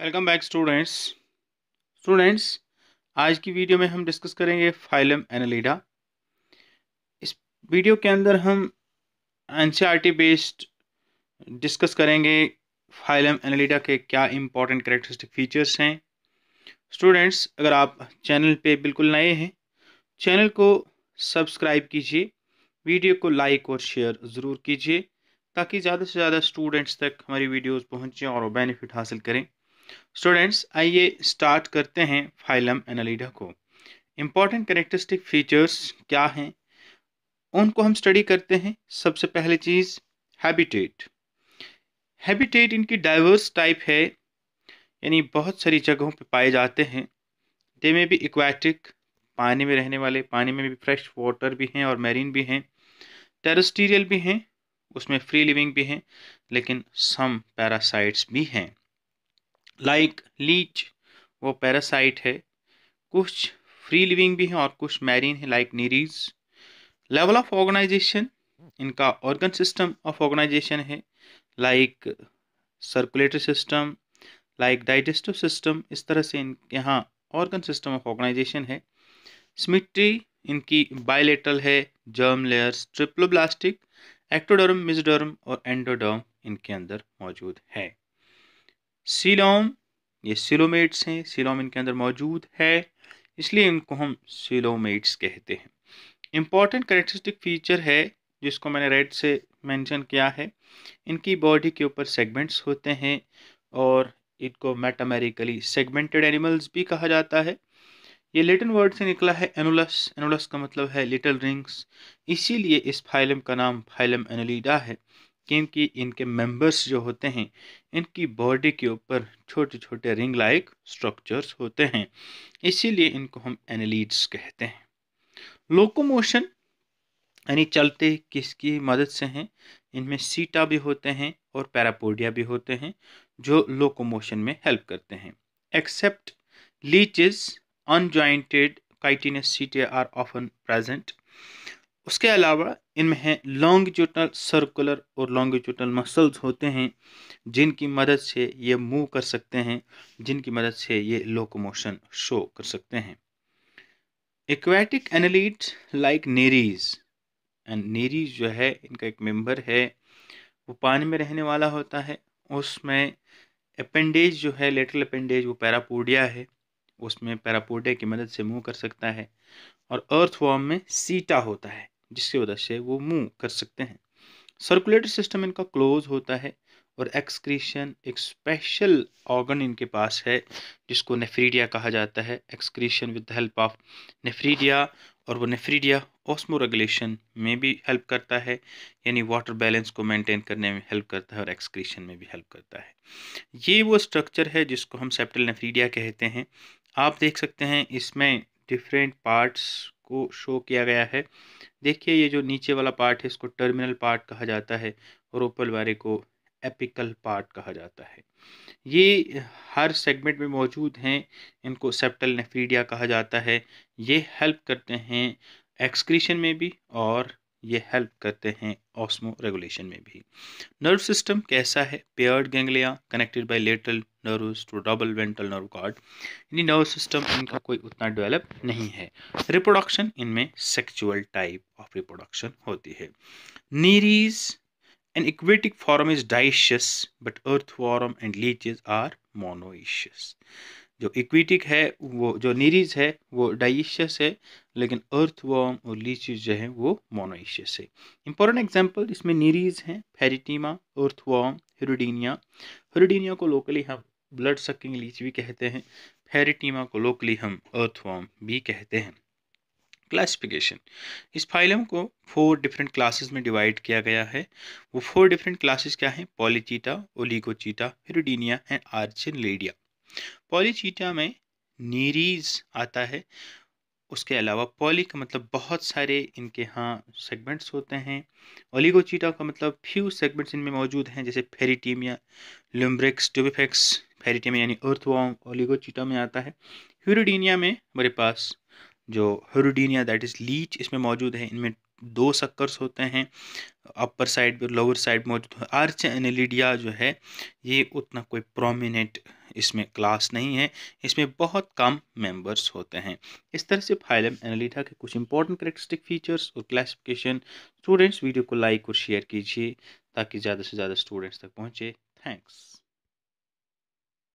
welcome back students students आज की video में हम डिस्कस करेंगे फाइलम एनालिडा इस वीडियो के अंदर हम एन बेस्ड डिस्कस करेंगे फाइलम एनालिडा के क्या इंपॉर्टेंट करेक्टरिस्टिक फीचर्स हैं स्टूडेंट्स अगर आप चैनल पे बिल्कुल नए हैं चैनल को सब्सक्राइब कीजिए वीडियो को लाइक और शेयर ज़रूर कीजिए ताकि ज़्यादा से ज़्यादा स्टूडेंट्स तक हमारी वीडियोज़ पहुँचें और बेनिफिट हासिल करें स्टूडेंट्स आइए स्टार्ट करते हैं फाइलम एनालिडा को इम्पॉर्टेंट करेक्टरिस्टिक फीचर्स क्या हैं उनको हम स्टडी करते हैं सबसे पहले चीज़ हैबिटेट हैबिटेट इनकी डाइवर्स टाइप है यानी बहुत सारी जगहों पे पाए जाते हैं दे में भी इक्वाटिक पानी में रहने वाले पानी में भी फ्रेश वाटर भी हैं और मैरीन भी हैं टेरेस्टीरियल भी हैं उसमें फ्री लिविंग भी हैं लेकिन सम पैरासाइट्स भी हैं लाइक लीच वो पैरासाइट है कुछ फ्री लिविंग भी हैं और कुछ मैरीन है like Nereis level of organisation इनका ऑर्गन सिस्टम ऑफ ऑर्गेनाइजेशन है like circulatory system like digestive system इस तरह से इन यहाँ ऑर्गन सिस्टम ऑफ ऑर्गेनाइजेशन है स्मिट्री इनकी बायोलेटल है germ layers triploblastic ectoderm mesoderm और एंडोडर्म इनके अंदर मौजूद है सिलोम ये सिलोमेट्स हैं सिलोम इनके अंदर मौजूद है इसलिए इनको हम सिलोमेट्स कहते हैं इम्पॉर्टेंट करेक्टरिस्टिक फीचर है जिसको मैंने रेड से मेंशन किया है इनकी बॉडी के ऊपर सेगमेंट्स होते हैं और इनको मेटामेरिकली सेगमेंटेड एनिमल्स भी कहा जाता है ये लेटिन वर्ड से निकला है एनुलस एनुलस का मतलब है लिटिल रिंग्स इसीलिए इस फाइलम का नाम फाइलम एनोलीडा है क्योंकि इनके मेंबर्स जो होते हैं इनकी बॉडी के ऊपर छोटे छोटे रिंग लाइक स्ट्रक्चर्स होते हैं इसीलिए इनको हम एनलीड्स कहते हैं लोकोमोशन यानी चलते किसकी मदद से हैं इनमें सीटा भी होते हैं और पैरापोडिया भी होते हैं जो लोकोमोशन में हेल्प करते हैं except leeches unjointed chitinous setae are often present उसके अलावा इनमें हैं लॉन्गिट्यूडनल सर्कुलर और लॉन्गिट्यूडनल मसल्स होते हैं जिनकी मदद से ये मूव कर सकते हैं जिनकी मदद से ये लोकोमोशन शो कर सकते हैं aquatic annelids like Nereis and Nereis जो है इनका एक मेंबर है वो पानी में रहने वाला होता है उसमें अपेंडेज जो है लेटरल अपेंडेज वो पैरापोडिया है उसमें पैरापोडिया की मदद से मूव कर सकता है और अर्थ अर्थवॉर्म में सीटा होता है जिसकी वजह से वो मूव कर सकते हैं सर्कुलेटरी सिस्टम इनका क्लोज होता है और एक्सक्रीशन एक स्पेशल ऑर्गन इनके पास है जिसको नेफ्रीडिया कहा जाता है excretion with the help of nephridia और वो नेफ्रीडिया ऑस्मो रेगुलेशन में भी हेल्प करता है यानी वाटर बैलेंस को मेंटेन करने में हेल्प करता है और एक्सक्रीशन में भी हेल्प करता है ये वो स्ट्रक्चर है जिसको हम सेप्टल नेफ्रीडिया कहते हैं आप देख सकते हैं इसमें डिफरेंट पार्ट्स को शो किया गया है देखिए ये जो नीचे वाला पार्ट है इसको टर्मिनल पार्ट कहा जाता है और ऊपर वाले को एपिकल पार्ट कहा जाता है ये हर सेगमेंट में मौजूद हैं इनको सेप्टल नेफ्रीडिया कहा जाता है ये हेल्प करते हैं एक्सक्रीशन में भी और ये हेल्प करते हैं ऑस्मो रेगुलेशन में भी नर्व सिस्टम कैसा है paired ganglia connected by lateral nerves to double ventral nerve cord यानी नर्व सिस्टम इनका कोई उतना डेवलप नहीं है रिप्रोडक्शन इनमें सेक्चुअल टाइप ऑफ रिप्रोडक्शन होती है Nereis an aquatic form is dioecious but earthworm and leeches are monoecious जो इक्विटिक है वो जो नीरीज है वो डाइशियस है लेकिन अर्थवॉर्म और लीचीज जो है वो मोनोइशियस है इंपॉर्टेंट एग्जांपल इसमें नीरीज हैं फेरिटीमा अर्थवॉर्म हिरोडीनिया हिरोडीनिया को लोकली हम ब्लड सकिंग लीच भी कहते हैं फेरिटीमा को लोकली हम अर्थवॉर्म भी कहते हैं क्लासिफिकेशन इस फाइलम को फोर डिफरेंट क्लासेस में डिवाइड किया गया है वो फोर डिफरेंट क्लासेस क्या हैं पॉलीचीटा ओलिगोचीटा हिरोडीनिया एंड आर्चिन लेडिया पॉलीचीटा में नीरीज आता है उसके अलावा पॉली का मतलब बहुत सारे इनके यहाँ सेगमेंट्स होते हैं ओलिगोचीटा का मतलब फ्यू सेगमेंट्स इनमें मौजूद हैं जैसे फेरीटीमिया लुम्ब्रिक्स ट्यूबिफेक्स फेरीटीमिया यानी अर्थवॉम ओलिगोचीटा में आता है ह्यूरोडीनिया में हमारे पास जो ह्यूरोडीनिया दैट इज़ लीच इसमें मौजूद है इनमें दो सक्कर्स होते हैं अपर साइड और लोअर साइड मौजूद आर्च एनलिडिया जो है ये उतना कोई प्रोमिनेंट इसमें क्लास नहीं है इसमें बहुत कम मेंबर्स होते हैं इस तरह से फाइलम एनालिटा के कुछ इंपॉर्टेंट करेक्टरिस्टिक फीचर्स और क्लासिफिकेशन स्टूडेंट्स वीडियो को लाइक और शेयर कीजिए ताकि ज़्यादा से ज़्यादा स्टूडेंट्स तक पहुँचे थैंक्स